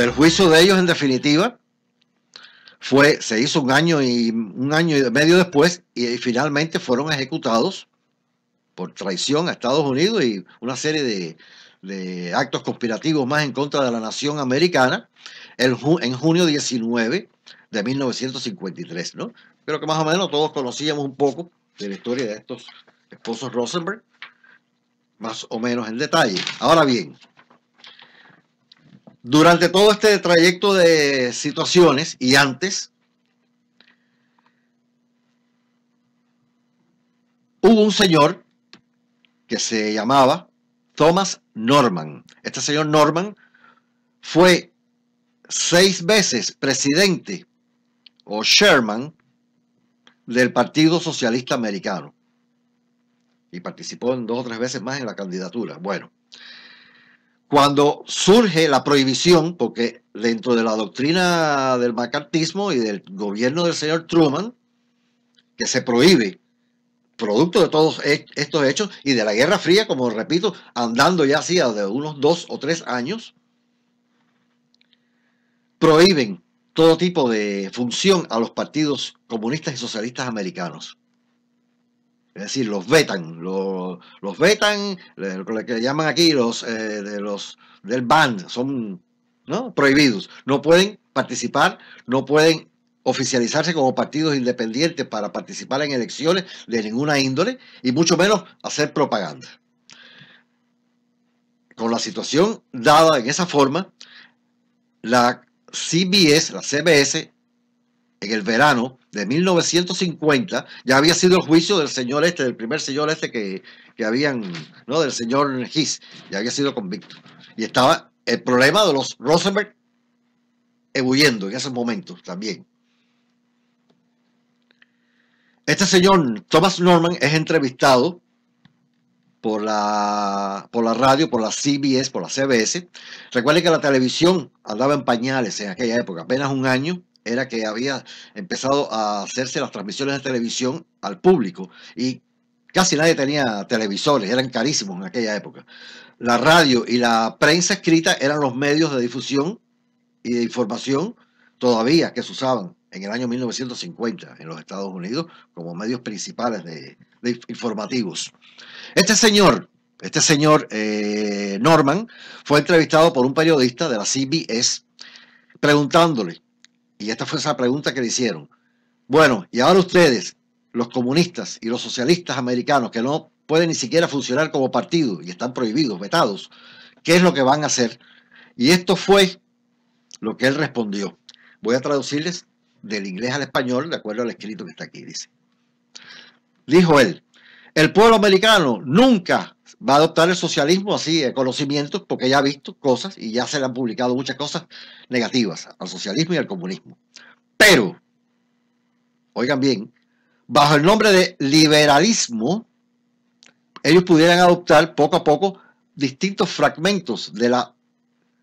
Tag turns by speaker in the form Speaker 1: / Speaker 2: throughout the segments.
Speaker 1: El juicio de ellos, en definitiva, fue, se hizo un año y un año y medio después, y, finalmente fueron ejecutados por traición a Estados Unidos y una serie de, actos conspirativos más en contra de la nación americana el, en junio 19 de 1953, ¿no? Creo que más o menos todos conocíamos un poco de la historia de estos esposos Rosenberg, más o menos en detalle. Ahora bien, durante todo este trayecto de situaciones y antes, hubo un señor que se llamaba Thomas Norman. Este señor Norman fue seis veces presidente o chairman del Partido Socialista Americano y participó en dos o tres veces más en la candidatura. Bueno, cuando surge la prohibición, porque dentro de la doctrina del macartismo y del gobierno del señor Truman, que se prohíbe, producto de todos e-, estos hechos y de la Guerra Fría, como repito, andando ya hacía de unos dos o tres años, prohíben todo tipo de función a los partidos comunistas y socialistas americanos. Es decir, los vetan, los, los vetan, lo que llaman aquí los, eh, de los del ban, son prohibidos. No pueden participar, no pueden oficializarse como partidos independientes para participar en elecciones de ninguna índole y mucho menos hacer propaganda. Con la situación dada en esa forma, la CBS, la CBS, en el verano de 1950, ya había sido el juicio del señor este, del primer señor este que, habían, ¿no? Del señor Gis, ya había sido convicto. Y estaba el problema de los Rosenberg huyendo en ese momento también. Este señor Thomas Norman es entrevistado por la, por la radio, por la CBS, por la CBS. Recuerden que la televisión andaba en pañales en aquella época, apenas un año era que había empezado a hacerse las transmisiones de televisión al público y casi nadie tenía televisores, eran carísimos en aquella época. La radio y la prensa escrita eran los medios de difusión y de información todavía que se usaban en el año 1950 en los Estados Unidos como medios principales de, informativos. Este señor, este señor eh, Norman, fue entrevistado por un periodista de la CBS preguntándole y esta fue esa pregunta que le hicieron. Bueno, y ahora ustedes, los comunistas y los socialistas americanos, que no pueden ni siquiera funcionar como partido y están prohibidos, vetados, ¿qué es lo que van a hacer? Y esto fue lo que él respondió. Voy a traducirles del inglés al español, de acuerdo al escrito que está aquí, dice. Dijo él, el pueblo americano nunca va a adoptar el socialismo así de eh, conocimiento porque ya ha visto cosas y ya se le han publicado muchas cosas negativas al socialismo y al comunismo. Pero, oigan bien, bajo el nombre de liberalismo, ellos pudieran adoptar poco a poco distintos fragmentos de la,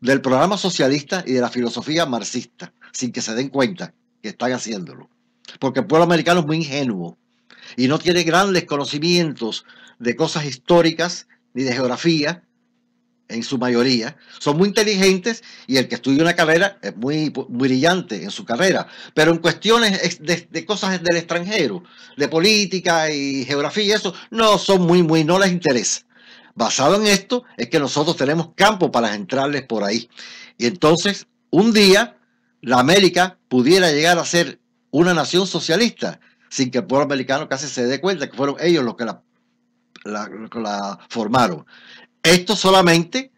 Speaker 1: del programa socialista y de la filosofía marxista, sin que se den cuenta que están haciéndolo. Porque el pueblo americano es muy ingenuo y no tiene grandes conocimientos de cosas históricas ni de geografía, en su mayoría, son muy inteligentes y el que estudia una carrera es muy, brillante en su carrera, pero en cuestiones de, cosas del extranjero, de política y geografía eso, no son muy, muy, no les interesa. Basado en esto es que nosotros tenemos campo para entrarles por ahí. Y entonces, un día, la América pudiera llegar a ser una nación socialista sin que el pueblo americano casi se dé cuenta que fueron ellos los que la, formaron. Esto solamente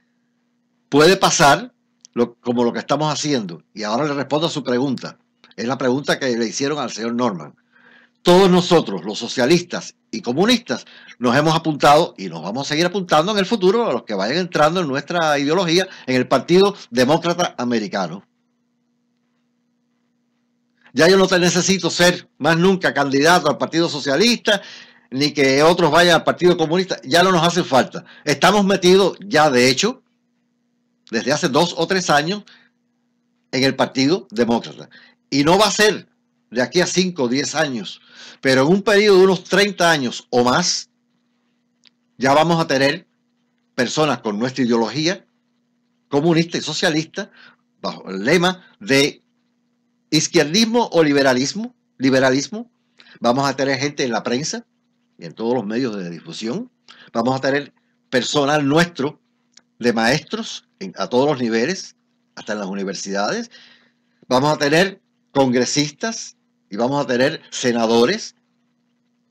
Speaker 1: puede pasar como lo que estamos haciendo. Y ahora le respondo a su pregunta. Es la pregunta que le hicieron al señor Norman. Todos nosotros, los socialistas y comunistas, nos hemos apuntado y nos vamos a seguir apuntando en el futuro a los que vayan entrando en nuestra ideología en el Partido Demócrata Americano. Ya yo no te necesito ser más nunca candidato al Partido Socialista, ni que otros vayan al Partido Comunista. Ya no nos hace falta. Estamos metidos ya, de hecho, desde hace dos o tres años en el Partido Demócrata. Y no va a ser de aquí a cinco o diez años, pero en un periodo de unos 30 años o más, ya vamos a tener personas con nuestra ideología comunista y socialista bajo el lema de izquierdismo o liberalismo, liberalismo, vamos a tener gente en la prensa y en todos los medios de difusión, vamos a tener personal nuestro de maestros a todos los niveles, hasta en las universidades, vamos a tener congresistas y vamos a tener senadores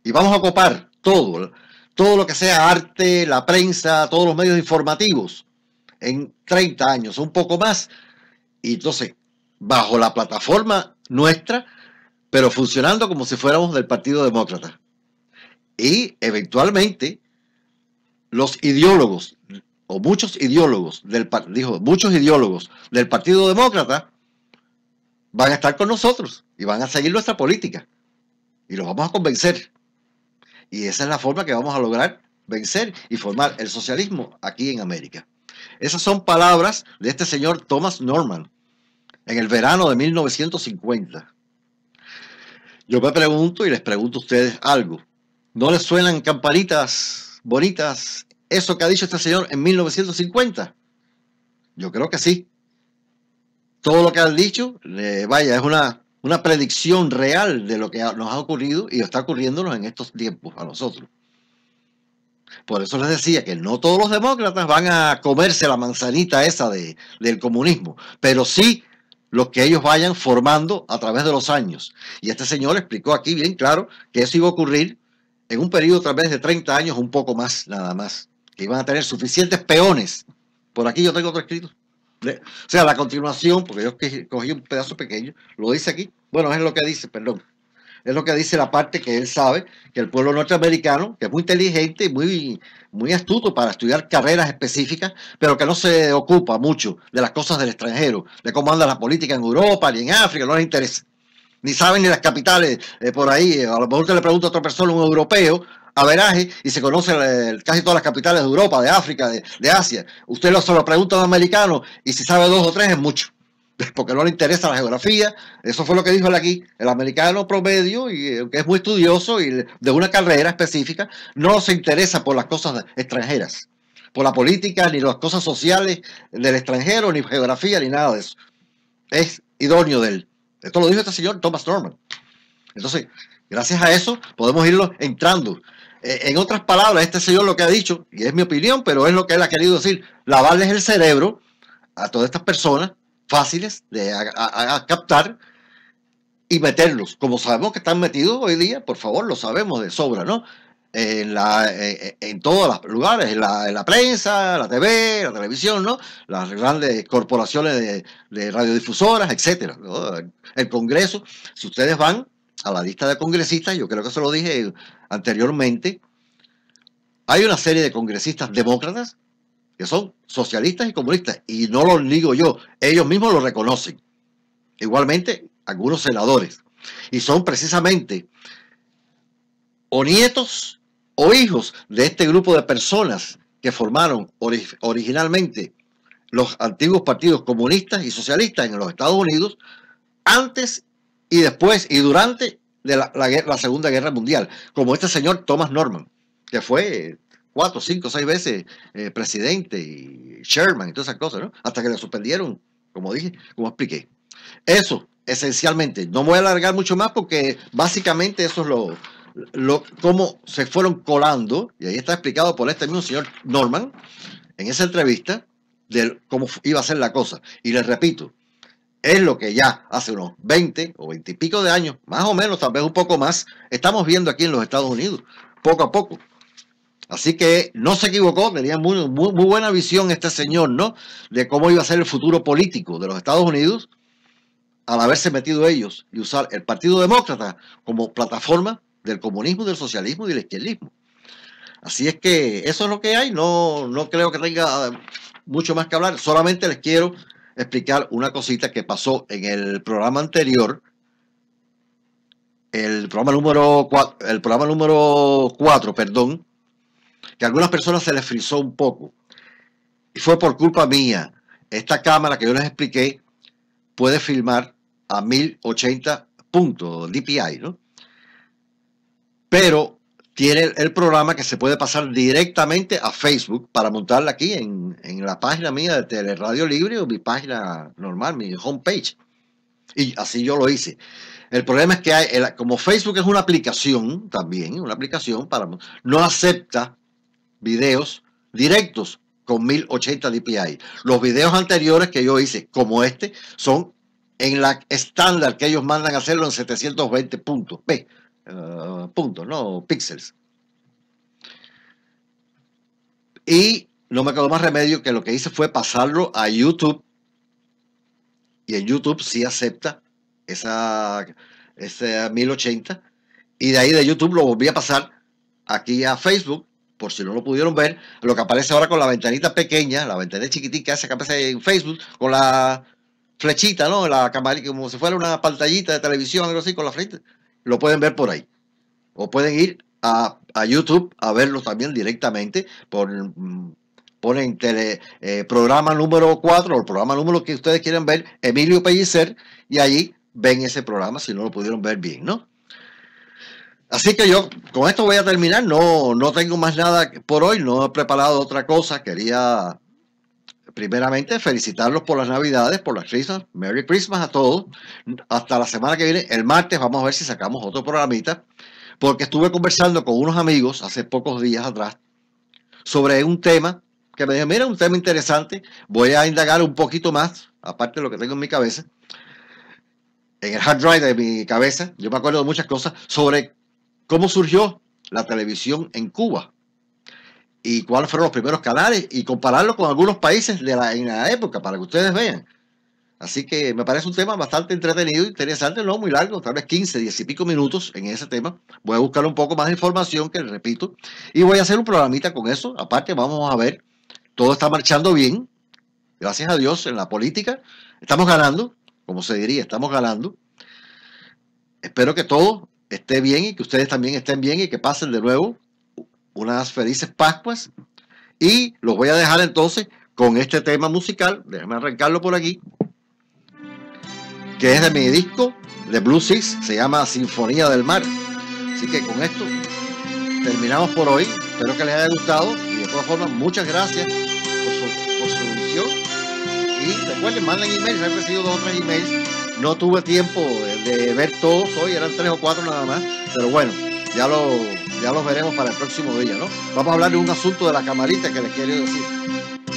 Speaker 1: y vamos a ocupar todo, todo lo que sea arte, la prensa, todos los medios informativos en 30 años, un poco más. Y entonces, bajo la plataforma nuestra, pero funcionando como si fuéramos del Partido Demócrata. Y eventualmente los ideólogos, o muchos ideólogos del, dijo, muchos ideólogos del Partido Demócrata van a estar con nosotros y van a seguir nuestra política. Y los vamos a convencer. Y esa es la forma que vamos a lograr vencer y formar el socialismo aquí en América. Esas son palabras de este señor Thomas Norman, en el verano de 1950. Yo me pregunto y les pregunto a ustedes algo. ¿No les suenan campanitas bonitas eso que ha dicho este señor en 1950? Yo creo que sí. Todo lo que han dicho, vaya, es una, una predicción real de lo que nos ha ocurrido y está ocurriéndonos en estos tiempos a nosotros. Por eso les decía que no todos los demócratas van a comerse la manzanita esa de, del comunismo, pero sí lo que ellos vayan formando a través de los años. Y este señor explicó aquí bien claro que eso iba a ocurrir en un periodo a través de 30 años, un poco más nada más, que iban a tener suficientes peones. Por aquí yo tengo otro escrito. O sea, la continuación, porque yo cogí un pedazo pequeño, lo dice aquí. Bueno, es lo que dice, perdón. Es lo que dice la parte que él sabe, que el pueblo norteamericano, que es muy inteligente y muy, muy astuto para estudiar carreras específicas, pero que no se ocupa mucho de las cosas del extranjero, de cómo anda la política en Europa ni en África, no les interesa. Ni saben ni las capitales eh, por ahí. Eh, a lo mejor usted le pregunta a otra persona, un europeo, a veraje, y se conoce eh, casi todas las capitales de Europa, de África, de, Asia. Usted lo, se pregunta a un americano y si sabe dos o tres es mucho porque no le interesa la geografía. Eso fue lo que dijo él aquí. El americano promedio, y, eh, que es muy estudioso y de una carrera específica, no se interesa por las cosas extranjeras, por la política, ni las cosas sociales del extranjero, ni geografía, ni nada de eso. Es idóneo de él. Esto lo dijo este señor Thomas Norman. Entonces, gracias a eso podemos irlo entrando. Eh, en otras palabras, este señor lo que ha dicho, y es mi opinión, pero es lo que él ha querido decir, lavarles el cerebro a todas estas personas fáciles de captar y meterlos. Como sabemos que están metidos hoy día, por favor, lo sabemos de sobra, ¿no? En, eh, eh, todos los lugares, en la, prensa, la TV, la televisión, ¿no? Las grandes corporaciones de, radiodifusoras, etcétera, El Congreso, si ustedes van a la lista de congresistas, yo creo que se lo dije anteriormente, hay una serie de congresistas demócratas que son socialistas y comunistas, y no lo digo yo, ellos mismos lo reconocen. Igualmente, algunos senadores, y son precisamente o nietos o hijos de este grupo de personas que formaron originalmente los antiguos partidos comunistas y socialistas en los Estados Unidos antes y después y durante de la Segunda Guerra Mundial, como este señor Thomas Norman, que fue cuatro, cinco, seis veces eh, presidente y Sherman y todas esas cosas, ¿no? Hasta que le suspendieron, como dije, como expliqué. Eso, esencialmente. No voy a alargar mucho más porque básicamente eso es lo, lo cómo se fueron colando, y ahí está explicado por este mismo señor Norman, en esa entrevista, de cómo iba a ser la cosa. Y les repito, es lo que ya hace unos 20 o 20 y pico de años, más o menos, tal vez un poco más, estamos viendo aquí en los Estados Unidos, poco a poco. Así que no se equivocó, tenía muy, muy, buena visión este señor, ¿no? De cómo iba a ser el futuro político de los Estados Unidos al haberse metido ellos y usar el Partido Demócrata como plataforma del comunismo, del socialismo y del izquierdismo. Así es que eso es lo que hay, no, no creo que tenga ah, mucho más que hablar, solamente les quiero explicar una cosita que pasó en el programa anterior, el programa número cuatro, el programa número 4, perdón, que a algunas personas se les frizó un poco. Y fue por culpa mía. Esta cámara que yo les expliqué puede filmar a 1080 puntos, DPI, ¿no? Pero tiene el programa que se puede pasar directamente a Facebook para montarla aquí en, en la página mía de Teleradio Libre o mi página normal, mi homepage. Y así yo lo hice. El problema es que hay, como Facebook es una aplicación también, una aplicación para no acepta videos directos con 1080 dpi. Los videos anteriores que yo hice, como este, son en la estándar que ellos mandan hacerlo en 720 puntos, P, eh, puntos, no píxeles. Y no me quedó más remedio que lo que hice fue pasarlo a YouTube. Y en YouTube sí acepta esa, esa 1080. Y de ahí de YouTube lo volví a pasar aquí a Facebook por si no lo pudieron ver, lo que aparece ahora con la ventanita pequeña, la ventanita chiquitita hace que aparece en Facebook, con la flechita, ¿no? La como si fuera una pantallita de televisión, algo así, con la flechita. Lo pueden ver por ahí. O pueden ir a, YouTube a verlo también directamente por, mm, ponen eh, programa número 4 o el programa número que ustedes quieren ver, Emilio Pellicer, y ahí ven ese programa si no lo pudieron ver bien, ¿no? Así que yo con esto voy a terminar. No, no tengo más nada por hoy. No he preparado otra cosa. Quería primeramente felicitarlos por las navidades, por las risas. Merry Christmas a todos. Hasta la semana que viene. El martes vamos a ver si sacamos otro programita. Porque estuve conversando con unos amigos hace pocos días atrás sobre un tema que me dijo, mira, un tema interesante. Voy a indagar un poquito más, aparte de lo que tengo en mi cabeza. En el hard drive de mi cabeza, yo me acuerdo de muchas cosas sobre ¿Cómo surgió la televisión en Cuba? ¿Y cuáles fueron los primeros canales? Y compararlo con algunos países de la, en la época para que ustedes vean. Así que me parece un tema bastante entretenido, interesante, no muy largo, tal vez 15, 10 y pico minutos en ese tema. Voy a buscar un poco más de información, que repito, y voy a hacer un programita con eso. Aparte, vamos a ver, todo está marchando bien, gracias a Dios, en la política. Estamos ganando, como se diría, estamos ganando. Espero que todo esté bien y que ustedes también estén bien y que pasen de nuevo unas felices Pascuas. Y los voy a dejar entonces con este tema musical, déjenme arrancarlo por aquí, que es de mi disco de Blue Six, se llama Sinfonía del Mar. Así que con esto terminamos por hoy, espero que les haya gustado y de todas formas muchas gracias por su, por su y recuerden, manden emails, he recibido dos o tres emails no tuve tiempo de ver todos hoy, eran tres o cuatro nada más, pero bueno, ya lo, ya los veremos para el próximo día, ¿no? Vamos a hablar de un asunto de la camarita que les quiero decir.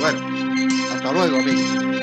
Speaker 1: Bueno, hasta luego, amigos.